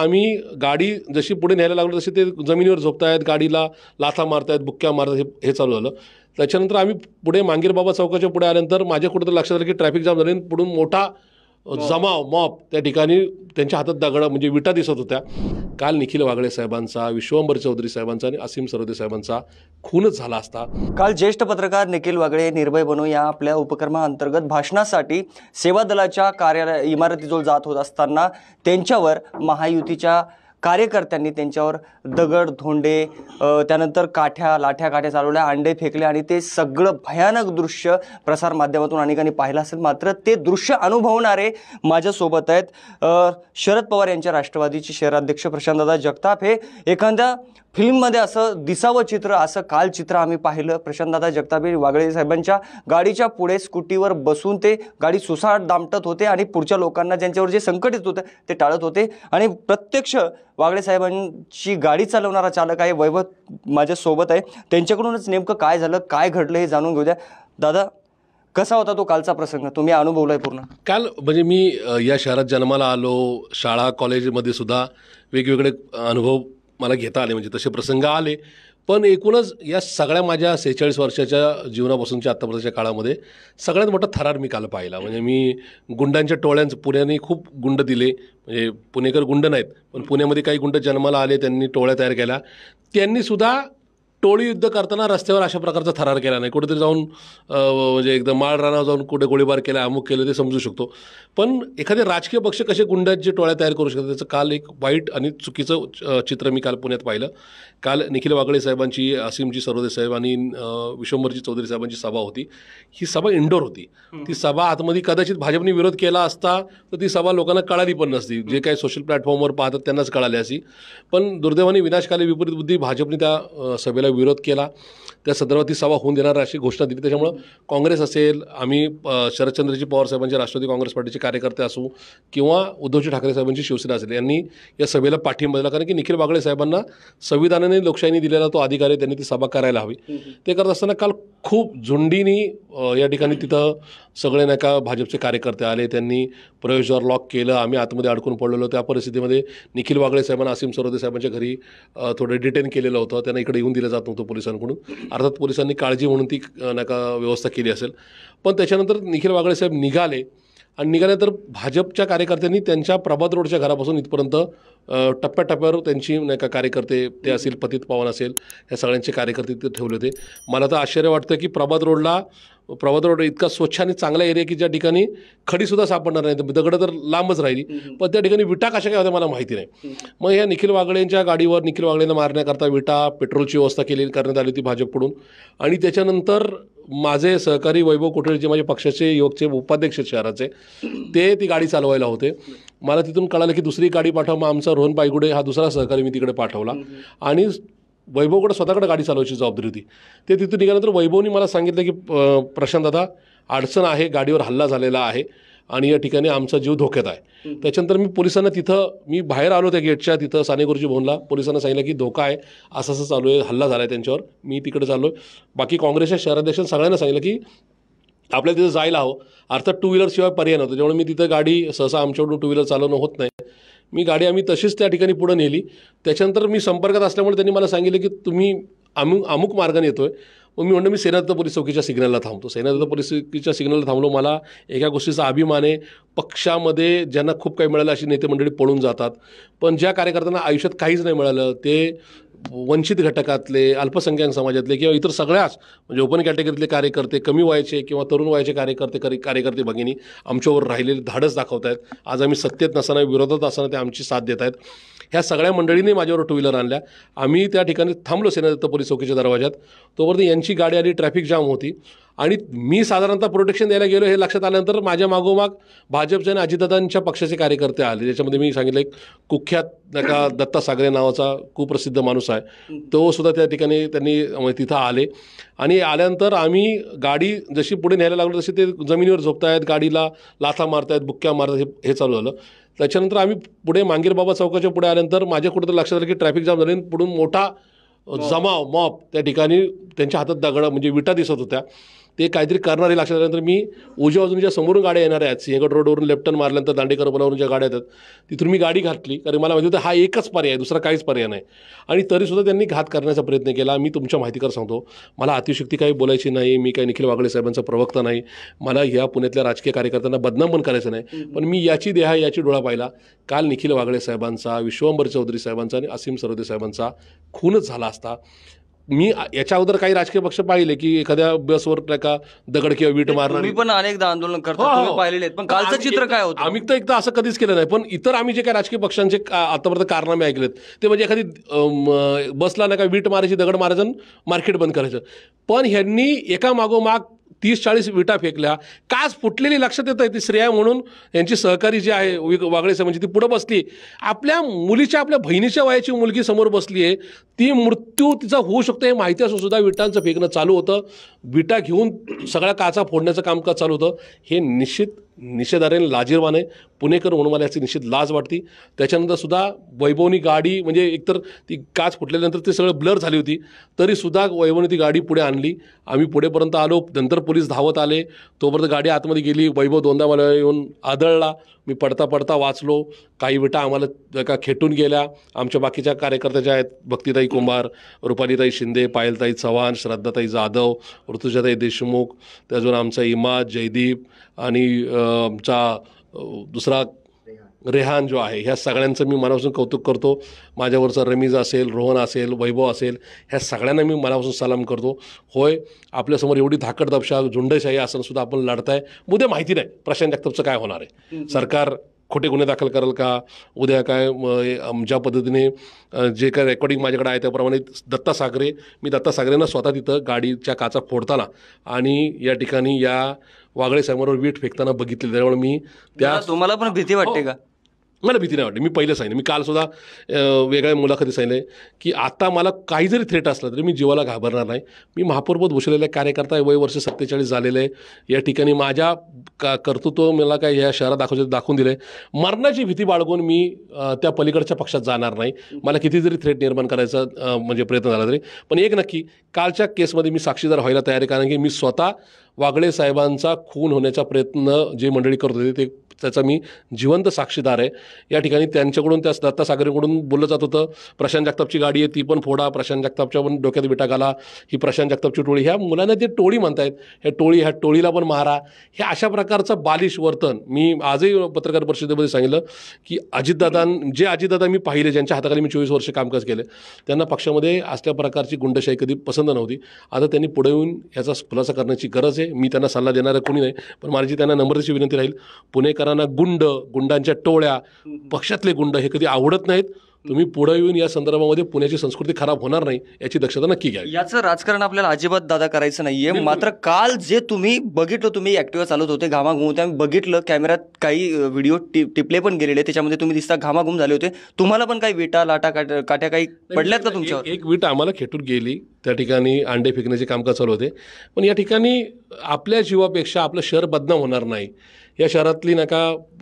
आम्ही गाडी जशी पुढे न्यायला लागलो तशी ते जमिनीवर झोपतायत गाडीला लाथा मारतायत बुक्क्या मारतात हे चालू झालं त्याच्यानंतर आम्ही पुढे मांगीरबाबा चौकाच्या पुढे आल्यानंतर माझ्या तर लक्षात आलं की ट्रॅफिक जाम झाले पुढून मोठा जमाव मॉप त्या ठिकाणी त्यांच्या हातात दगड म्हणजे विटा दिसत होत्या काल निखिल वागळे साहेबांचा विश्वंभर चौधरी साहेबांचा आणि असीम सरोदे साहेबांचा खूनच झाला असता काल ज्येष्ठ पत्रकार निखिल वागळे निर्भय बनू या आपल्या उपक्रमाअंतर्गत भाषणासाठी सेवा दलाच्या कार्यालय इमारतीजवळ जात होत असताना त्यांच्यावर महायुतीच्या कार्यकर्त्यांनी त्यांच्यावर दगड धोंडे त्यानंतर काठ्या लाठ्या काठ्या चालवल्या अंडे फेकले आणि ते सगळं भयानक दृश्य प्रसारमाध्यमातून अनेकांनी पाहिलं असेल मात्र ते दृश्य अनुभवणारे माझ्यासोबत आहेत शरद पवार यांच्या राष्ट्रवादीचे शहराध्यक्ष प्रशांतदादा जगताप हे एखाद्या फिल्ममध्ये असं दिसावं चित्र असं काल चित्र आम्ही पाहिलं प्रशांतदादा जगताबी वागळे साहेबांच्या गाडीच्या पुढे स्कूटीवर बसून ते गाडी सुसाट दामटत होते आणि पुढच्या लोकांना ज्यांच्यावर जे संकट येत होतं ते टाळत होते आणि प्रत्यक्ष वागळे साहेबांची गाडी चालवणारा चालक आहे वैभव माझ्यासोबत आहे त्यांच्याकडूनच नेमकं काय झालं काय घडलं हे जाणून घेऊ द्या दादा कसा होता तो कालचा प्रसंग तुम्ही अनुभवलाय पूर्ण काल म्हणजे मी या शहरात जन्माला आलो शाळा कॉलेजमध्ये सुद्धा वेगवेगळे अनुभव मला घेता आले म्हणजे तसे प्रसंग आले पण एकूणच या सगळ्या माझ्या सेहेचाळीस वर्षाच्या जीवनापासूनच्या आत्तापर्यंतच्या काळामध्ये सगळ्यात मोठा थरार मी काल पाहिला म्हणजे मी गुंडांच्या टोळ्यांचं पुण्याने खूप गुंड दिले म्हणजे पुणेकर गुंड नाहीत पण पुण्यामध्ये काही गुंड जन्माला आले त्यांनी टोळ्या तयार केल्या त्यांनीसुद्धा टोळी युद्ध करताना रस्त्यावर अशा प्रकारचा थरार केला नाही कुठेतरी जाऊन म्हणजे एकदम माळ जाऊन कुठे गोळीबार केला अमुक केलं ते समजू शकतो पण एखादे राजकीय पक्ष कसे जे टोळ्या तयार करू शकतात त्याचं काल एक वाईट आणि चुकीचं चित्र मी काल पुण्यात पाहिलं काल निखिल वागळे साहेबांची जी सरोदे साहेब आणि विश्वंभरजी चौधरी साहेबांची सभा होती ही सभा इंडोर होती ती सभा आतमध्ये कदाचित भाजपने विरोध केला असता तर ती सभा लोकांना कळाली पण नसती जे काही सोशल प्लॅटफॉर्मवर पाहतात त्यांनाच कळाली असे पण दुर्दैवाने विनाशकाली विपरीत बुद्धी भाजपने त्या सभेला विरोध केला त्या संदर्भात ती सभा होऊन देणार अशी घोषणा दिली त्याच्यामुळं काँग्रेस असेल आम्ही शरदचंद्रजी पवार साहेबांचे राष्ट्रवादी काँग्रेस पार्टीचे कार्यकर्ते असू किंवा उद्धवजी ठाकरे साहेबांची शिवसेना असेल यांनी या सभेला पाठिंबा दिला कारण की निखिल बागडे साहेबांना संविधानाने लोकशाहीने दिलेला तो अधिकार आहे त्यांनी ती सभा करायला हवी ते करत असताना काल खूप झुंडीनी या ठिकाणी तिथं सगळे नाही का भाजपचे कार्यकर्ते आले त्यांनी प्रवेशद्वार लॉक केलं आम्ही आतमध्ये अडकून पडलेलो त्या परिस्थितीमध्ये निखिल वागळे साहेबांना असीम सरोदे साहेबांच्या घरी थोडं डिटेन केलेलं होतं त्यांना इकडे येऊन दिलं जात नव्हतं पोलिसांकडून अर्थात पोलिसांनी काळजी म्हणून ती नाही व्यवस्था केली असेल पण त्याच्यानंतर निखिल वागळे साहेब निघाले आणि तर भाजपच्या कार्यकर्त्यांनी त्यांच्या प्रभात रोडच्या घरापासून इथपर्यंत टप्प्याटप्प्यावर त्यांची नाही का कार्यकर्ते ते असेल पतित पवन असेल या सगळ्यांचे कार्यकर्ते तिथे ठेवले होते मला तर आश्चर्य वाटतं की प्रभात रोडला प्रभात रोड इतका स्वच्छ आणि चांगला एरिया की ज्या ठिकाणी खडीसुद्धा सापडणार नाही दगडं तर लांबच राहिली पण त्या ठिकाणी विटा कशा काय होत्या मला माहिती नाही मग ह्या निखिल वागळेंच्या गाडीवर निखिल वागळेंना मारण्याकरता विटा पेट्रोलची व्यवस्था केली करण्यात आली होती भाजपकडून आणि त्याच्यानंतर माझे सहकारी वैभव कुठे जे माझे पक्षाचे योगचे उपाध्यक्ष शहराचे ते ती गाडी चालवायला होते मला तिथून कळालं की दुसरी गाडी पाठवा मग आमचा रोहन पायगुडे हा दुसरा सहकारी मी तिकडे पाठवला आणि वैभवकडे स्वतःकडे गाडी चालवायची जबाबदारी होती ते तिथून निघाल्यानंतर वैभवनी मला सांगितलं की प्रशांत दादा अडचण आहे गाडीवर हल्ला झालेला आहे आणि या ठिकाणी आमचा जीव धोक्यात आहे त्याच्यानंतर मी पोलिसांना तिथं मी बाहेर आलो त्या गेटच्या तिथं साने गुरुजी भवनला पोलिसांना सांगितलं की धोका आहे असं असं चालू आहे हल्ला झाला आहे त्यांच्यावर मी तिकडे चाललो बाकी काँग्रेसच्या शहराध्यक्षांनी सगळ्यांना सांगितलं की आपल्याला तिथं जायला हवं अर्थात टू व्हीलरशिवाय पर्याय नव्हतं त्यामुळे मी तिथं गाडी सहसा आमच्याकडून टू व्हीलर चालवणं होत नाही मी गाडी आम्ही तशीच त्या ठिकाणी पुढं नेली त्याच्यानंतर मी संपर्कात असल्यामुळे त्यांनी मला सांगितलं की तुम्ही अमुक अमुक मार्गाने येतो आहे मग मी म्हणतो मी सेनादत्त पोलीस चौकीच्या सिग्नलला थांबतो सेनादत्त पोलीस सिग्नलला थांबलो मला एका गोष्टीचा अभिमान आहे पक्षामध्ये ज्यांना खूप काही मिळालं अशी नेते मंडळी पळून जातात पण ज्या कार्यकर्त्यांना आयुष्यात काहीच नाही मिळालं ते वंचित घटकातले अल्पसंख्याक समाजातले किंवा इतर सगळ्याच म्हणजे ओपन कॅटेगरीतले कार्यकर्ते कमी वयाचे किंवा तरुण वयाचे कार्यकर्ते कार्यकर्ते भगिनी आमच्यावर राहिलेले धाडस दाखवत आहेत आज आम्ही सत्तेत नसताना विरोधात असताना ते आमची साथ देत आहेत ह्या सगळ्या मंडळींनी माझ्यावर टू व्हीलर आणल्या आम्ही त्या ठिकाणी थांबलो सेनादत्त पोलीस चौकीच्या दरवाज्यात तोपर्यंत यांची गाडी आली ट्रॅफिक जाम होती आणि मी साधारणतः प्रोटेक्शन द्यायला गेलो हे लक्षात आल्यानंतर माझ्या मागोमाग भाजपचे आणि अजितदादांच्या पक्षाचे कार्यकर्ते आले ज्याच्यामध्ये मी सांगितलं एक कुख्यात नका दत्ता सागरे नावाचा कुप्रसिद्ध माणूस आहे तो सुद्धा त्या ठिकाणी त्यांनी म्हणजे तिथं आले आणि आल्यानंतर आम्ही गाडी जशी पुढे न्यायला लागलो तशी ते जमिनीवर झोपतायत गाडीला लाथा मारतायत बुक्क्या मारतात हे चालू झालं त्याच्यानंतर आम्ही पुढे मांगीरबाबा चौकाच्या पुढे आल्यानंतर माझ्या तर लक्षात आलं की ट्रॅफिक जाम झाले पुढून मोठा जमाव मॉप त्या ठिकाणी त्यांच्या हातात दगड म्हणजे विटा दिसत होत्या ते काहीतरी करणार हे लक्षात आल्यानंतर मी उजव्या बाजून ज्या समोरून गाड्या येणार आहेत सिंहगड रोडवरून लेफ्टन मारल्यानंतर दांडेकर बनावरून ज्या गाड्या येतात तिथून मी गाडी घातली कारण मला माहिती होतं हा एकच पर्याय आहे दुसरा काहीच पर्याय नाही आणि तरीसुद्धा त्यांनी घात करण्याचा प्रयत्न केला मी तुमच्या माहितीकर सांगतो मला अतिशक्ती काही बोलायची नाही मी काही निखिल वागळे साहेबांचा प्रवक्ता नाही मला ह्या पुण्यातल्या राजकीय कार्यकर्त्यांना बदनाम पण करायचं नाही पण मी याची देहा याची डोळा पाहिला काल निखिल वागळे साहेबांचा विश्वंभर चौधरी साहेबांचा आणि असीम सरोदे साहेबांचा खूनच झाला असता मी याच्या अगोदर काही राजकीय पक्ष पाहिले की एखाद्या बसवर का दगड किंवा वीट मारणार मी पण अनेकदा आंदोलन करतो हो, हो. पाहिलेले पण कालचं चित्र काय होतं आम्ही तर एकदा असं कधीच केलं नाही पण इतर आम्ही जे काही राजकीय पक्षांचे आतापर्यंत कारनामे ऐकलेत ते म्हणजे एखादी बसला नाही का वीट मारायची दगड मारायचं मार्केट बंद करायचं पण ह्यांनी एका मागोमाग तीस चाळीस विटा फेकल्या काच फुटलेली लक्षात येत आहे ती श्रेया म्हणून यांची सहकारी जी आहे वागळे म्हणजे ती पुढं बसली आपल्या मुलीच्या आपल्या बहिणीच्या वयाची मुलगी समोर बसली आहे ती मृत्यू तिचा होऊ शकतो हे माहिती असून सुद्धा विटांचं फेकणं चालू होतं विटा घेऊन सगळ्या काचा फोडण्याचं कामकाज चालू होतं हे निश्चित निषेधारेने लाजीरवाने पुणेकर म्हणून मला याची निषेध लाज वाटती त्याच्यानंतर सुद्धा वैभवनी गाडी म्हणजे एकतर ती काच फुटल्यानंतर ते सगळं ब्लर झाली होती तरीसुद्धा वैभवनी ती गाडी पुढे आणली आम्ही पुढेपर्यंत आलो नंतर पोलीस धावत आले तोपर्यंत गाडी आतमध्ये गेली वैभव दोनदा मला येऊन आदळला मी पडता पडता वाचलो काही विटा आम्हाला का खेटून गेल्या आमच्या बाकीच्या कार्यकर्त्या ज्या आहेत भक्तीताई कुंभार रुपालीताई शिंदे पायलताई चव्हाण श्रद्धाताई जाधव ऋतुजाताई देशमुख त्याजून आमचा इमा जयदीप आणि आमचा दुसरा रेहान जो आहे ह्या सगळ्यांचं मी मनापासून कौतुक करतो माझ्यावरचा रमीज असेल रोहन असेल वैभव असेल ह्या सगळ्यांना मी मनापासून सलाम करतो होय आपल्यासमोर एवढी धाकड धाकडदबशा झुंडशाही सुद्धा आपण लढताय उद्या माहिती नाही प्रशांत जगतापचं काय होणार आहे सरकार खोटे गुन्हे दाखल करेल का उद्या काय ज्या पद्धतीने जे काय रेकॉर्डिंग माझ्याकडे आहे त्याप्रमाणे दत्ता सागरे मी दत्ता सागरेंना स्वतः तिथं गाडीच्या काचा फोडताना आणि या ठिकाणी या वागळे समोर वीट फेकताना बघितले त्यामुळे मी त्या तुम्हाला पण भीती वाटते हो. का मला भीती नाही वाटली मी पहिलं सांगितलं मी कालसुद्धा वेगळ्या मुलाखती सांगितलं की आता मला काही जरी थ्रेट असला तरी मी जीवाला घाबरणार नाही मी महापौरपद भूषलेला कार्यकर्ता वय वर्ष सत्तेचाळीस झालेले या ठिकाणी माझ्या का कर्तृत्व मला काय या शहरात दाखवले दाखवून दिले मरणाची भीती बाळगून मी त्या पलीकडच्या पक्षात जाणार नाही मला किती जरी थ्रेट निर्माण करायचा म्हणजे प्रयत्न झाला तरी पण एक नक्की कालच्या केसमध्ये मी साक्षीदार व्हायला तयार आहे कारण की मी स्वतः वागळे साहेबांचा खून होण्याचा प्रयत्न जे मंडळी करत होते ते त्याचा मी जिवंत साक्षीदार आहे या ठिकाणी त्यांच्याकडून त्या दत्ता सागरेकडून बोललं जात होतं प्रशांत जगतापची गाडी आहे ती पण फोडा प्रशांत जगतापच्या पण डोक्यात घाला ही प्रशांत जगतापची टोळी ह्या मुलांना ते टोळी म्हणतायत ह्या टोळी ह्या टोळीला पण मारा हे अशा प्रकारचं बालिश वर्तन मी आजही पत्रकार परिषदेमध्ये सांगितलं की अजितदादा जे अजितदादा मी पाहिले ज्यांच्या हाताखाली मी चोवीस वर्ष कामकाज केले त्यांना पक्षामध्ये असल्या प्रकारची गुंडशाही कधी पसंत नव्हती आता त्यांनी पुढे येऊन याचा खुलासा करण्याची गरज आहे मी त्यांना सल्ला देणारं कोणी नाही पण माझी त्यांना नंबरची विनंती राहील पुणेकर गुंड गुंडांच्या टोळ्या पक्षातले गुंड हे कधी आवडत नाहीत तुम्ही पुढे येऊन या संदर्भामध्ये पुण्याची संस्कृती खराब होणार नाही याची दक्षता नक्की घ्या याचं राजकारण आपल्याला अजिबात दादा करायचं नाहीये मात्र काल जे तुम्ही बघितलं तुम्ही ऍक्टिव्ह चालत होते घामाघूम होते आम्ही बघितलं कॅमेऱ्यात काही व्हिडिओ टिपले पण गेलेले त्याच्यामध्ये तुम्ही दिसता घामाघूम झाले होते तुम्हाला पण काही विटा लाटा काट्या काही पडल्यात का तुमच्यावर एक विटा आम्हाला खेटून गेली त्या ठिकाणी अंडे फेकण्याचे कामकाज चालू होते पण या ठिकाणी आपल्या जीवापेक्षा आपलं शहर बदनाम होणार नाही या शहरातली नका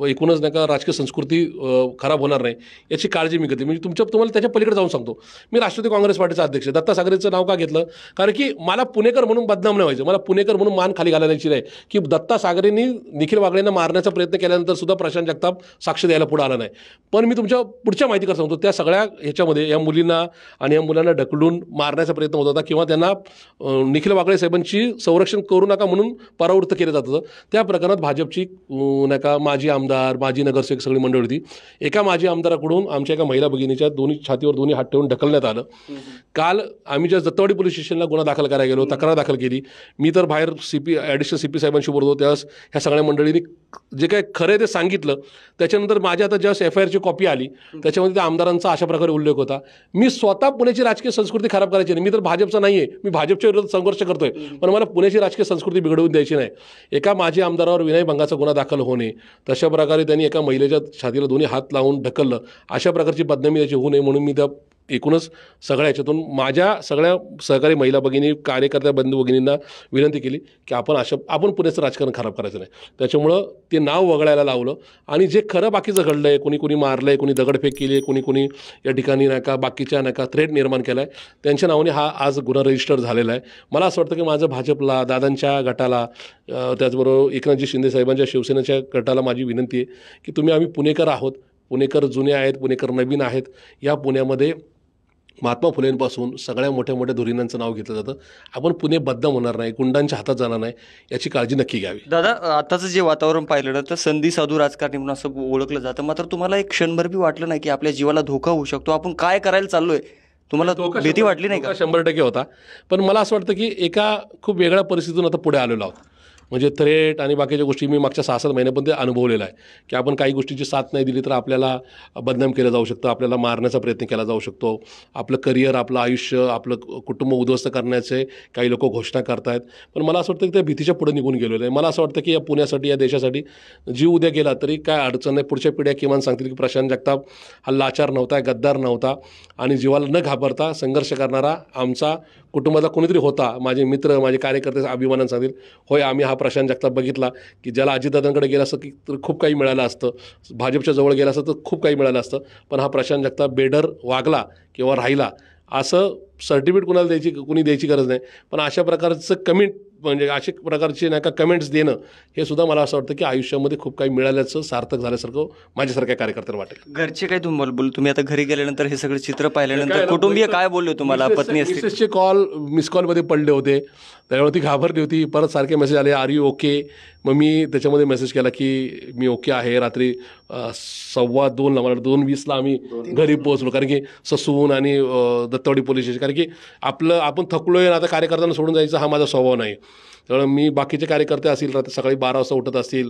एकूणच नका राजकीय संस्कृती खराब होणार नाही याची काळजी मी घेते म्हणजे तुमच्या तुम्हाला त्याच्या पलीकडे जाऊन सांगतो मी राष्ट्रवादी काँग्रेस पार्टीचा अध्यक्ष दत्ता सागरेचं नाव का घेतलं कारण की मला पुणेकर म्हणून बदनाम नाही व्हायचं मला पुणेकर म्हणून मान खाली घालायची नाही की दत्ता सागरेंनी निखिल वागळेंना मारण्याचा प्रयत्न केल्यानंतर सुद्धा प्रशांत जगताप साक्ष द्यायला पुढे आला नाही पण मी तुमच्या पुढच्या माहितीकर सांगतो त्या सगळ्या ह्याच्यामध्ये या मुलींना आणि या मुलांना ढकलून मारण्याचा प्रयत्न होत होता किंवा त्यांना निखिल वागळे साहेबांची संरक्षण करू नका म्हणून परावृत्त केलं जात होतं त्या प्रकरणात भाजपची नाही का माजी आमदार माजी नगरसेवक सगळी मंडळ होती एका माजी आमदाराकडून आमच्या एका महिला भगिनीच्या दोन्ही छातीवर दोन्ही हात ठेवून ढकलण्यात आलं काल आम्ही ज्या दत्तवाडी पोलीस स्टेशनला गुन्हा दाखल करायला गेलो तक्रार दाखल केली मी तर बाहेर C P additional C P साहेबांशी बोलतो त्यास ह्या सगळ्या मंडळींनी जे काय खरं ते सांगितलं त्याच्यानंतर माझ्या आता जस्ट एफ आय आरची कॉपी आली त्याच्यामध्ये त्या आमदारांचा अशा प्रकारे उल्लेख होता मी स्वतः पुण्याची राजकीय संस्कृती खराब करायची नाही मी तर भाजपचा नाही आहे मी भाजपच्या विरोधात संघर्ष करतोय पण मला पुण्याची राजकीय संस्कृती बिघडवून द्यायची नाही एका माजी आमदारावर विनयभंगाचा गुन्हा दाखल होणे तशा प्रकारे त्यांनी एका महिलेच्या छातीला दोन्ही हात लावून ढकललं अशा प्रकारची बदनामी त्याची होऊ नये म्हणून मी त्या एकूणच सगळ्या याच्यातून माझ्या सगळ्या सहकारी महिला भगिनी कार्यकर्त्या बंधू भगिनींना विनंती केली की आपण अशा आपण पुण्याचं राजकारण खराब करायचं नाही त्याच्यामुळं ते नाव वगळायला लावलं आणि जे खरं बाकीचं घडलं आहे कोणी कोणी मारलं आहे कोणी दगडफेक केली आहे कोणी कोणी या ठिकाणी का बाकीच्या का थ्रेट निर्माण केला आहे त्यांच्या नावाने हा आज गुन्हा रजिस्टर झालेला आहे मला असं वाटतं की माझं भाजपला दादांच्या गटाला त्याचबरोबर एकनाथजी शिंदेसाहेबांच्या शिवसेनेच्या गटाला माझी विनंती आहे की तुम्ही आम्ही पुणेकर आहोत पुणेकर जुने आहेत पुणेकर नवीन आहेत या पुण्यामध्ये महात्मा फुलेंपासून सगळ्या मोठ्या मोठ्या धुरीणांचं नाव घेतलं जातं आपण पुणे बदनाम होणार नाही गुंडांच्या हातात जाणार नाही याची काळजी नक्की घ्यावी दादा आताचं जे वातावरण पाहिलं तर संधी साधू राजकारणी म्हणून असं ओळखलं जातं मात्र तुम्हाला एक क्षणभर बी वाटलं नाही की आपल्या जीवाला धोका होऊ शकतो आपण काय करायला चाललोय तुम्हाला भीती वाटली नाही का शंभर टक्के होता पण मला असं वाटतं की एका खूप वेगळ्या परिस्थितीतून आता पुढे आलेलो आहोत म्हणजे थ्रेट आणि बाकीच्या गोष्टी मी मागच्या सहा सात महिन्यापर्यंत अनुभवलेला आहे की आपण काही गोष्टीची साथ नाही दिली तर आपल्याला बदनाम केलं जाऊ शकतं आपल्याला मारण्याचा प्रयत्न केला जाऊ शकतो आपलं करिअर आपलं आयुष्य आपलं कुटुंब उद्ध्वस्त करण्याचे काही लोक घोषणा करतायत पण मला असं वाटतं की त्या भीतीच्या पुढे निघून गेलेलं आहे मला असं वाटतं की या पुण्यासाठी या देशासाठी जीव उद्या गेला तरी काय अडचण नाही पुढच्या पिढ्या किमान सांगतील की प्रशांत जगताप हा लाचार नव्हता गद्दार नव्हता आणि जीवाला न घाबरता संघर्ष करणारा आमचा कुटुंबाचा कोणीतरी होता माझे मित्र माझे कार्यकर्ते अभिमानानं सांगतील होय आम्ही हा प्रशांत जगताप बघितला की ज्याला अजितदादांकडे गेला असतं की तर खूप काही मिळालं असतं भाजपच्या जवळ गेला असतं तर खूप काही मिळालं असतं पण हा प्रशांत जगताप बेडर वागला किंवा राहिला असं सर्टिफिकेट कुणाला द्यायची कुणी द्यायची गरज नाही पण अशा प्रकारचं कमेंट म्हणजे अशा प्रकारचे नाही का कमेंट्स देणं हे सुद्धा मला असं वाटतं की आयुष्यामध्ये खूप काही मिळाल्याचं सार्थक झाल्यासारखं माझ्यासारख्या कार्यकर्त्याला वाटेल घरचे काय तुम्ही बोल तुम्ही आता घरी गेल्यानंतर हे सगळे चित्र पाहिल्यानंतर कुटुंबीय काय बोलले तुम्हाला पत्नी असते कॉल मिस कॉलमध्ये पडले होते त्यावेळी ती घाबरली होती परत सारखे मेसेज आले आर यू ओके मग मी त्याच्यामध्ये मेसेज केला की मी ओके आहे रात्री सव्वा दोनला मला दोन वीसला आम्ही घरी पोहोचलो कारण की ससून आणि दत्तवाडी पोलीस स्टेशन कारण की आपलं आपण थकलो आहे आता कार्यकर्त्यांना सोडून जायचं हा माझा स्वभाव नाही त्यामुळे मी बाकीचे कार्यकर्ते असतील रात्री सकाळी बारा वाजता उठत असतील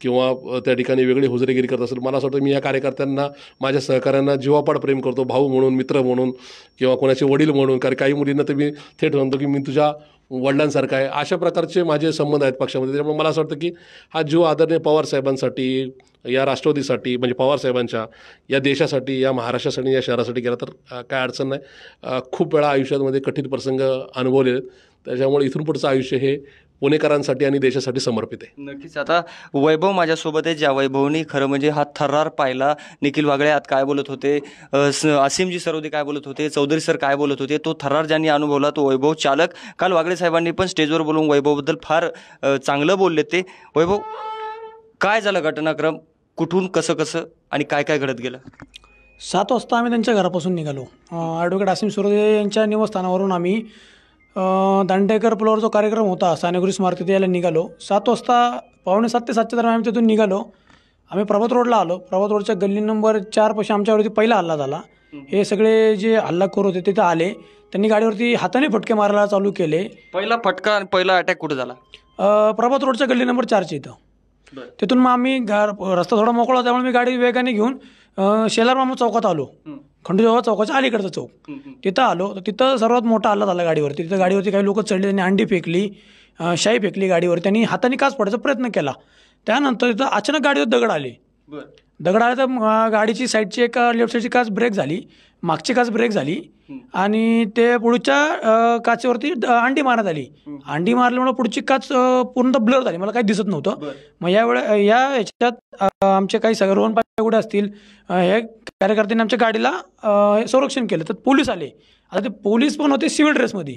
किंवा त्या ठिकाणी वेगळी हुजरेगिरी करत असेल मला असं वाटतं मी या कार्यकर्त्यांना माझ्या सहकाऱ्यांना जीवापाड प्रेम करतो भाऊ म्हणून मित्र म्हणून किंवा कोणाचे वडील म्हणून कारण काही मुलींना तर मी थेट म्हणतो की मी तुझ्या वडिलांसारखा आहे अशा प्रकारचे माझे संबंध आहेत पक्षामध्ये त्यामुळे मला असं वाटतं की हा जीव आदरणीय पवारसाहेबांसाठी या राष्ट्रवादीसाठी म्हणजे पवारसाहेबांच्या या देशासाठी या महाराष्ट्रासाठी या शहरासाठी गेला तर काय अडचण नाही खूप वेळा आयुष्यामध्ये कठीण प्रसंग अनुभवले त्याच्यामुळे इथून पुढचं आयुष्य हे पुणेकरांसाठी आणि देशासाठी समर्पित आहे नक्कीच आता वैभव माझ्यासोबत आहे ज्या वैभवनी खरं म्हणजे हा थरार पाहिला निखिल वागळे आत काय बोलत होते असीमजी सरोदे काय बोलत होते चौधरी सर काय बोलत होते तो थर्रार ज्यांनी अनुभवला तो वैभव चालक काल वागळे साहेबांनी पण स्टेजवर बोलून वैभवबद्दल फार चांगलं बोलले ते वैभव काय झालं घटनाक्रम कुठून कसं कसं आणि काय काय घडत गेलं सात वाजता आम्ही त्यांच्या घरापासून निघालो ॲडव्होकेट असीम सुरोदे यांच्या निवासस्थानावरून आम्ही दांडेकर पुलावर जो कार्यक्रम होता सानेगुरी स्मारक यायला निघालो सात वाजता पावणे सात ते सातच्या दरम्यान आम्ही तिथून निघालो आम्ही प्रभात रोडला आलो प्रभात रोडच्या गल्ली नंबर चारपाशी आमच्यावरती पहिला हल्ला झाला हे सगळे जे हल्लाखोर होते तिथं आले त्यांनी गाडीवरती हाताने फटके मारायला चालू केले पहिला फटका आणि पहिला अटॅक कुठे झाला प्रभात रोडच्या गल्ली नंबर चारच्या इथं तिथून मग आम्ही रस्ता थोडा मोकळा होता त्यामुळे मी गाडी वेगाने घेऊन शेलारबामा शेलार मामा चौकात आलो खंडूदेवा चौकाच्या अलीकडचा चौक तिथं आलो तर तिथं सर्वात मोठा हल्ला झाला गाडीवरती तिथं गाडीवरती काही लोक चढले त्यांनी अंडी फेकली शाई फेकली गाडीवर त्यांनी हाताने काच पडायचा प्रयत्न केला त्यानंतर तिथं अचानक गाडीवर दगड आले दगडाला तर गाडीची साईडची एक लेफ्ट साईडची काच ब्रेक झाली मागची काच ब्रेक झाली आणि ते पुढच्या काचेवरती अंडी मारण्यात आली अंडी मारल्यामुळे पुढची काच पूर्ण ब्लर झाली मला काही दिसत नव्हतं मग यावेळे या ह्याच्यात आमचे काही सगळे रोहन पायगुडे असतील हे कार्यकर्त्यांनी आमच्या गाडीला संरक्षण केलं तर पोलीस आले आता ते पोलीस पण होते सिव्हिल ड्रेसमध्ये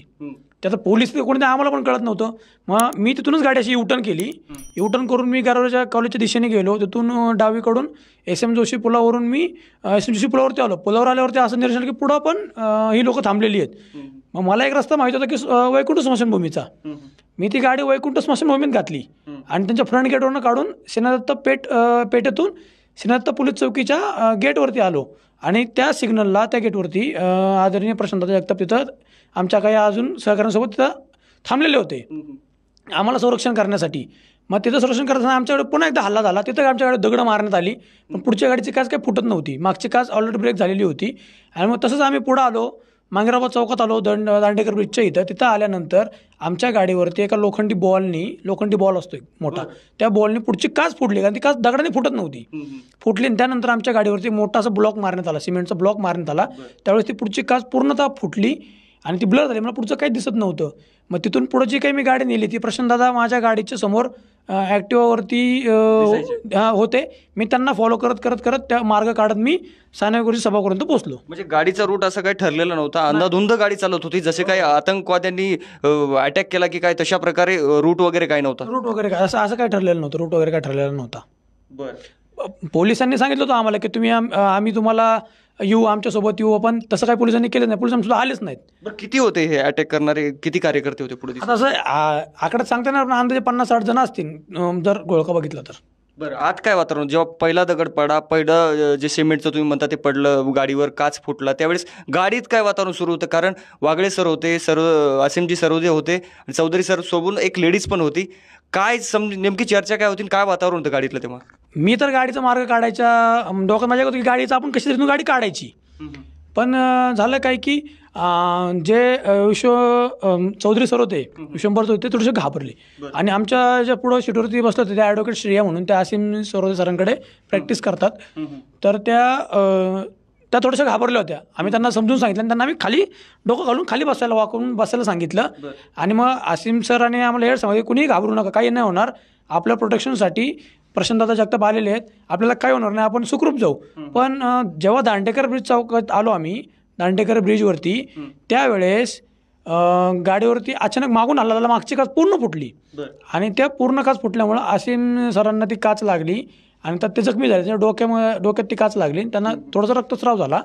त्याचं पोलीस ते कोणी आम्हाला पण कळत नव्हतं मग मी तिथूनच गाडी अशी युटर्न केली युटर्न करून मी गारोच्या कॉलेजच्या दिशेने गेलो तिथून डावीकडून एस एम जोशी पुलावरून मी एस एम जोशी पुलावरती आलो पुलावर आल्यावरती असं निरीक्षण की पुढं पण ही लोक थांबलेली आहेत मग मला एक रस्ता माहिती होता की वैकुंठ स्मशानभूमीचा मी ती गाडी वैकुंठ स्मशानभूमीत घातली आणि त्यांच्या फ्रंट गेटवरनं काढून सेनादत्त पेट पेटेतून सेनादत्त पोलीस चौकीच्या गेटवरती आलो आणि त्या सिग्नलला त्या गेटवरती आदरणीय प्रशांत जगताप तिथं आमच्या काही अजून सहकार्यांसोबत तिथं थांबलेले होते आम्हाला संरक्षण करण्यासाठी मग तिथं संरक्षण करताना आमच्याकडे पुन्हा एकदा हल्ला झाला तिथं आमच्याकडे दगडं मारण्यात आली पण पुढच्या गाडीची काच काही फुटत नव्हती मागची काच ऑलरेडी ब्रेक झालेली होती आणि मग तसंच आम्ही पुढं आलो मांगराबाद चौकात आलो दंड दांडेकर ब्रिजच्या इथं तिथं आल्यानंतर आमच्या गाडीवरती एका लोखंडी बॉलनी लोखंडी बॉल असतो एक मोठा त्या बॉलनी पुढची काच फुटली कारण ती काच दगडाने फुटत नव्हती फुटली आणि त्यानंतर आमच्या गाडीवरती मोठा असा ब्लॉक मारण्यात आला सिमेंटचा ब्लॉक मारण्यात आला त्यावेळेस ती पुढची काच पूर्णतः फुटली आणि ती ब्लर झाली मला पुढचं काही दिसत नव्हतं मग तिथून पुढं जी काही मी गाडी नेली ती दादा माझ्या गाडीच्या समोर ॲक्टिवावरती होते मी त्यांना फॉलो करत करत करत त्या मार्ग काढत मी सानेगुरी सभापर्यंत पोहोचलो म्हणजे गाडीचा रूट असं काही ठरलेला नव्हता अंधाधुंद गाडी चालत होती जसे हो. काही आतंकवाद्यांनी अटॅक केला की काय तशा प्रकारे रूट वगैरे काय नव्हता रूट वगैरे काय असं असं काय ठरलेलं नव्हतं रूट वगैरे काय ठरलेला नव्हता बरं पोलिसांनी सांगितलं होतं आम्हाला की तुम्ही आम्ही तुम्हाला येऊ आमच्यासोबत येऊ पण तसं काही पोलिसांनी केलं नाही पोलिसांनी सुद्धा आलेच नाहीत बरं किती होते हे अटॅक करणारे किती कार्यकर्ते होते पुढे आता असं आकडा सांगता येणार पण अंदाजे पन्नास साठ जण असतील जर गोळका बघितला तर बरं आत काय वातावरण जेव्हा पहिला दगड पडा पहिलं जे सिमेंटचं तुम्ही म्हणता ते पडलं गाडीवर काच फुटला त्यावेळेस गाडीत काय वातावरण सुरू होतं कारण वागळे सर होते सर असिमजी सरोदे होते चौधरी सर सोबून एक लेडीज पण होती काय समज नेमकी चर्चा काय होती काय वातावरण होतं गाडीतलं तेव्हा मी तर गाडीचा मार्ग काढायचा डोक्यात माझ्या होतं की गाडीचा आपण कशी तरी गाडी काढायची पण झालं काय की जे विश्व चौधरी सर होते विश्वंभर होते थोडेसे घाबरले आणि आमच्या ज्या पुढं सीटवरती बसल्या होत्या त्या ॲडव्होकेट श्रेया म्हणून त्या आसिम सरोदे सरांकडे प्रॅक्टिस करतात तर त्या त्या थोड्याशा घाबरल्या होत्या आम्ही त्यांना समजून सांगितलं आणि त्यांना आम्ही खाली डोकं घालून खाली बसायला वाकून बसायला सांगितलं आणि मग आसिम सरांनी आम्हाला हे सांगितलं कुणीही घाबरू नका काही नाही होणार आपल्या प्रोटेक्शनसाठी दादा जगताप आलेले आहेत आपल्याला काय होणार नाही आपण सुखरूप जाऊ पण जेव्हा दांडेकर ब्रिज चौकात आलो आम्ही दांडेकर ब्रिजवरती त्यावेळेस गाडीवरती अचानक मागून आला त्याला मागची काच पूर्ण फुटली आणि त्या पूर्ण काच फुटल्यामुळं आसीन सरांना ती काच लागली आणि त्यात ते जखमी झाले त्याच्या डोक्यामुळे डोक्यात ती काच लागली त्यांना थोडासा रक्तस्राव झाला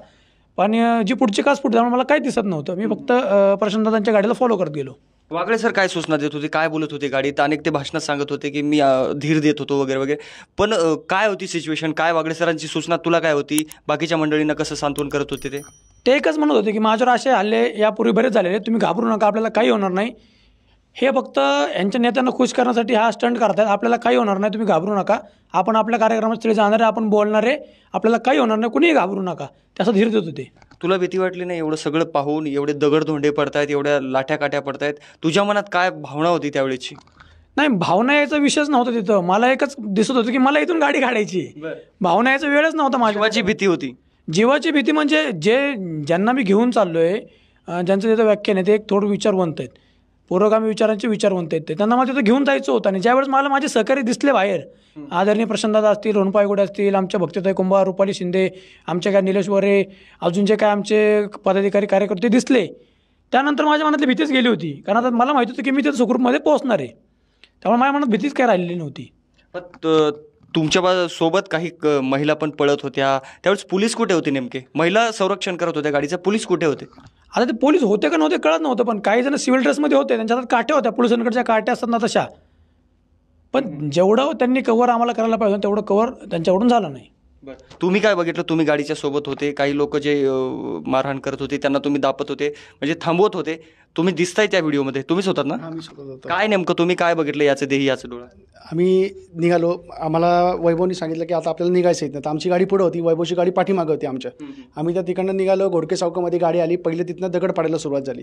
पण जी पुढची काच फुटल्यामुळे मला काही दिसत नव्हतं मी फक्त दादांच्या गाडीला फॉलो करत गेलो वागळे सर काय सूचना देत होते काय बोलत होते गाडीत अनेक ते भाषणात सांगत होते की मी धीर देत होतो वगैरे वगैरे पण काय होती सिच्युएशन काय वागळे सरांची सूचना तुला काय होती बाकीच्या मंडळींना कसं सांत्वन करत होते ते ते एकच म्हणत होते की माझ्यावर असे हल्ले यापूर्वी बरेच झालेले तुम्ही घाबरू नका आपल्याला काही होणार नाही हे फक्त यांच्या नेत्यांना खुश करण्यासाठी हा स्टंट करतायत आपल्याला काही होणार नाही तुम्ही घाबरू नका आपण आपल्या कार्यक्रमात स्थळी जाणार आहे आपण बोलणार आहे आपल्याला काही होणार नाही कुणीही घाबरू नका त्याचा धीर देत होते तुला भीती वाटली नाही एवढं सगळं पाहून एवढे दगडधोंडे पडतायत एवढ्या लाठ्या काठ्या पडतायत तुझ्या मनात काय भावना होती त्यावेळेची नाही भावना याचा विषयच नव्हता तिथं मला एकच दिसत होतं की मला इथून गाडी काढायची भावना याचा वेळच नव्हता माझ्या भीती होती जीवाची भीती म्हणजे जे ज्यांना मी घेऊन चाललोय ज्यांचं तिथं व्याख्यान आहे ते एक थोडं विचारवंत आहेत पुरोगामी विचारांचे विचारवंत येते त्यांना मला तिथं घेऊन जायचं होतं आणि ज्यावेळेस मला माझे सहकारी दिसले बाहेर आदरणीय प्रशांतदादा असतील रोणपायगुडे असतील आमच्या भक्तीताई कुंभार रुपाली शिंदे आमचे काय निलेश वरे अजून जे काय आमचे पदाधिकारी कार्यकर्ते दिसले त्यानंतर माझ्या मनातली भीतीच गेली होती कारण आता मला माहिती होतं की मी तिथं सुखरूपमध्ये पोहोचणार आहे त्यामुळे माझ्या मनात भीतीच काय राहिलेली नव्हती तुमच्या सोबत काही महिला पण पळत होत्या त्यावेळेस पोलीस कुठे होते नेमके महिला संरक्षण करत होत्या गाडीचं पोलीस कुठे होते आता ते पोलीस होते का नव्हते कळत नव्हतं पण काही जण सिव्हिल ड्रेसमध्ये होते त्यांच्या हातात काट्या होत्या पोलिसांकडच्या काट्या असतात ना तशा पण जेवढं त्यांनी कव्हर आम्हाला करायला पाहिजे तेवढं कव्हर त्यांच्याकडून झालं नाही तुम्ही काय बघितलं तुम्ही गाडीच्या सोबत होते काही लोक जे मारहाण करत होते त्यांना तुम्ही दापत होते म्हणजे थांबवत होते तुम्ही दिसताय त्या व्हिडिओमध्ये तुम्हीच होतात ना काय नेमकं तुम्ही काय बघितलं याचं देही याचं डोळा आम्ही निघालो आम्हाला वैभवनी सांगितलं की आता आपल्याला निघायचं येत नाही तर आमची गाडी पुढे होती वैभवची गाडी पाठीमागं होती आमच्या आम्ही त्या तिकडनं निघालो घोडके चौकामध्ये गाडी आली पहिले तिथनं दगड पाडायला सुरुवात झाली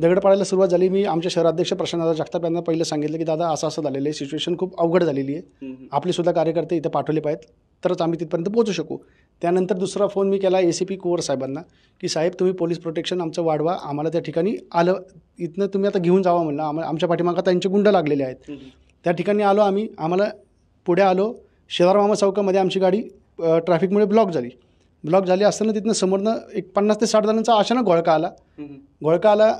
दगड पाडायला सुरुवात झाली मी आमच्या शहराध्यक्ष प्रशांत जगताप यांना पहिलं सांगितलं की दादा असं असं झालेलं आहे सिच्युएशन खूप अवघड झालेली आहे आपले सुद्धा कार्यकर्ते इथे पाठवले पाहिजेत तरच आम्ही तिथपर्यंत पोहोचू शकू त्यानंतर दुसरा फोन मी केला ए सी पी कुवर साहेबांना की साहेब तुम्ही पोलीस प्रोटेक्शन आमचं वाढवा आम्हाला त्या ठिकाणी आलं इथनं तुम्ही आता घेऊन जावा म्हणलं आम आमच्या आता त्यांचे गुंड लागलेले आहेत त्या ठिकाणी आलो आम्ही आम्हाला पुढे आलो मामा चौकामध्ये आमची गाडी ट्रॅफिकमुळे ब्लॉक झाली ब्लॉक झाली असताना तिथनं समोरनं एक पन्नास ते साठ जणांचा अचानक घोळका आला घोळका आला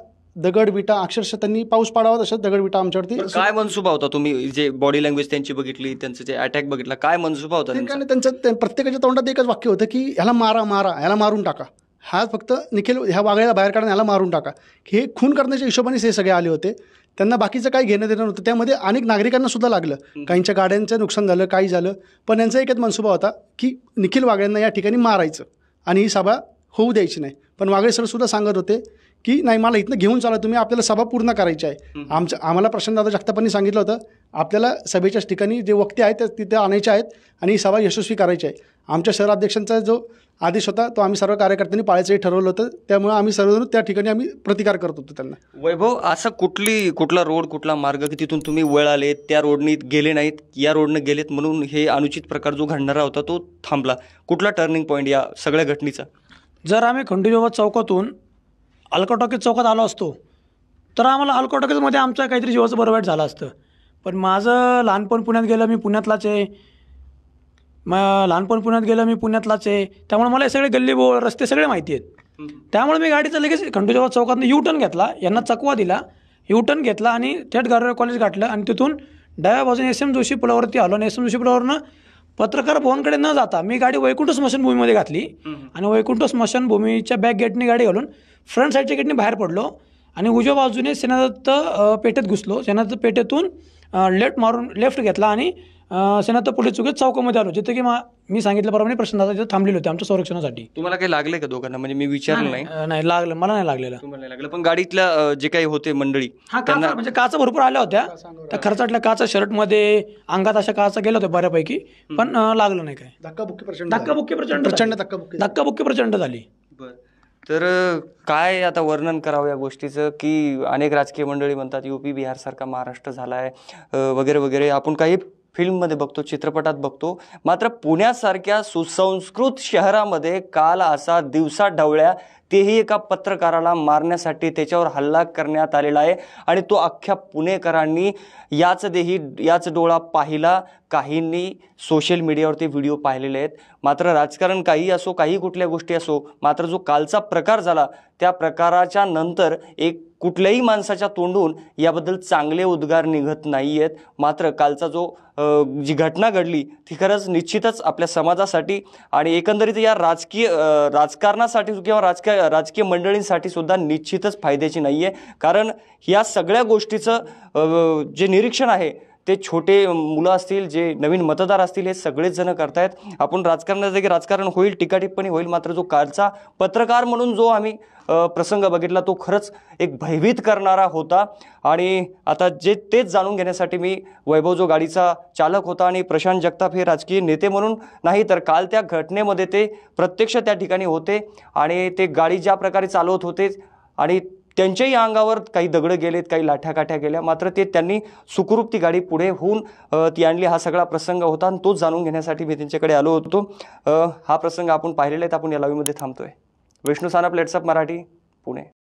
दगड विटा अक्षरशः त्यांनी पाऊस पाडावा तसंच दगड विटा आमच्यावरती काय मनसुबा होता तुम्ही जे बॉडी लँग्वेज त्यांची बघितली त्यांचं जे अटॅक बघितला काय मनसुबा होता त्यांचं प्रत्येकाच्या तोंडात एकच वाक्य होतं की ह्याला मारा मारा ह्याला मारून टाका हा फक्त निखिल ह्या वागळ्याला बाहेर काढून ह्याला मारून टाका हे खून करण्याच्या हिशोबाने हे सगळे आले होते त्यांना बाकीचं काही घेणं देणं नव्हतं त्यामध्ये अनेक नागरिकांना सुद्धा लागलं काहींच्या गाड्यांचं नुकसान झालं काही झालं पण यांचा एकच मनसुबा होता की निखिल वागळ्यांना या ठिकाणी मारायचं आणि ही सभा होऊ द्यायची नाही पण वागळे सर सुद्धा सांगत होते की नाही मला इथनं घेऊन चाला तुम्ही आपल्याला सभा पूर्ण करायची आहे आमचं आम्हाला दादा जगतापांनी सांगितलं होतं आपल्याला सभेच्याच ठिकाणी जे वक्ते आहेत त्या तिथे आणायचे आहेत आणि ही सभा यशस्वी करायची आहे आमच्या शहराध्यक्षांचा जो आदेश होता तो आम्ही सर्व कार्यकर्त्यांनी पाळायचंही ठरवलं होतं त्यामुळे आम्ही सर्वजण त्या ठिकाणी आम्ही प्रतिकार करत होतो त्यांना वैभव असं कुठली कुठला रोड कुठला मार्ग की तिथून तुम्ही वळ आले त्या रोडने गेले नाहीत या रोडनं गेलेत म्हणून हे अनुचित प्रकार जो घडणारा होता तो थांबला कुठला टर्निंग पॉईंट या सगळ्या घटनेचा जर आम्ही खंडूजोबा चौकातून अलकोटाके चौकात आलो असतो तर आम्हाला अलकोटाकेमध्ये आमचा काहीतरी जीवाचं बरं झालं असतं पण माझं लहानपण पुण्यात गेलं मी पुण्यातलाच आहे मग लहानपण पुण्यात गेलं मी पुण्यातलाच आहे त्यामुळे मला हे सगळे गल्ली बोळ रस्ते सगळे माहिती आहेत त्यामुळे मी गाडीचा लगेच खंडूजोबा चौकातून यू टर्न घेतला यांना चकवा दिला यू टर्न घेतला आणि थेट गारवे कॉलेज गाठलं आणि तिथून डाव्या बाजूने एस एम जोशी पुलावरती आलो आणि एस एम जोशी पुलावरनं पत्रकार भवनकडे न जाता मी गाडी वैकुंठ स्मशानभूमीमध्ये घातली आणि वैकुंठ स्मशानभूमीच्या बॅक गेटने गाडी घालून फ्रंट साईडच्या गेटने बाहेर पडलो आणि उजव्या बाजूने सेनादत्त पेठेत घुसलो सेनादत्त पेठेतून लेफ्ट मारून लेफ्ट घेतला आणि सेनात पुढे चुकीच चौकामध्ये आलो जिथे की मी सांगितल्याप्रमाणे प्रश्न तिथे थांबलेले होते आमच्या संरक्षणासाठी तुम्हाला काही लागले का दोघांना म्हणजे मी विचारलं नाही नाही लागलं मला नाही लागलेलं लागलं पण गाडीतल्या जे काही होते मंडळी हा म्हणजे काचा भरपूर आल्या होत्या त्या खर्चाटल्या काचा मध्ये अंगात अशा काचा गेल्या होत्या बऱ्यापैकी पण लागलं नाही काय धक्काबुक्की प्रचंड धक्काबुक्की प्रचंड प्रचंड धक्काबुक्की धक्काबुक्की प्रचंड झाली तर काय आता वर्णन करावं या गोष्टीचं की अनेक राजकीय मंडळी म्हणतात युपी सारखा महाराष्ट्र झाला आहे वगैरे वगैरे आपण काही फिल्ममध्ये बघतो चित्रपटात बघतो मात्र पुण्यासारख्या सुसंस्कृत शहरामध्ये काल असा दिवसा ढवळ्या तेही एका पत्रकाराला मारण्यासाठी त्याच्यावर हल्ला करण्यात आलेला आहे आणि तो अख्ख्या पुणेकरांनी याच देही याच डोळा पाहिला काहींनी सोशल मीडियावरती व्हिडिओ पाहिलेले आहेत मात्र राजकारण काही असो काही कुठल्या गोष्टी असो मात्र जो कालचा प्रकार झाला त्या प्रकाराच्या नंतर एक कुठल्याही माणसाच्या तोंडून याबद्दल चांगले उद्गार निघत नाही आहेत मात्र कालचा जो जी घटना घडली ती खरंच निश्चितच आपल्या समाजासाठी आणि एकंदरीत या राजकीय राजकारणासाठी किंवा राजकीय राजकीय मंडळींसाठी सुद्धा निश्चितच फायद्याची नाही आहे कारण या सगळ्या गोष्टीचं जे निरीक्षण आहे ते छोटे मुलं असतील जे नवीन मतदार असतील हे सगळेच जण करतायत आपण राजकारणात राजकारण होईल टिप्पणी होईल मात्र जो कालचा पत्रकार म्हणून जो आम्ही प्रसंग बघितला तो खरंच एक भयभीत करणारा होता आणि आता जे तेच जाणून घेण्यासाठी मी वैभव जो गाडीचा चालक होता आणि प्रशांत जगताप हे राजकीय नेते म्हणून नाही तर काल त्या घटनेमध्ये ते प्रत्यक्ष त्या ठिकाणी होते आणि ते गाडी ज्या प्रकारे चालवत होते आणि त्यांच्याही अंगावर काही दगडं गेलेत काही लाठ्याकाठ्या गेल्या मात्र ते त्यांनी सुखरूप ती गाडी पुढे होऊन ती आणली हा सगळा प्रसंग होता आणि तोच जाणून घेण्यासाठी मी त्यांच्याकडे आलो होतो हा प्रसंग आपण पाहिलेला आहे आपण या लावीमध्ये थांबतोय विष्णू सानप लेट्सअप मराठी पुणे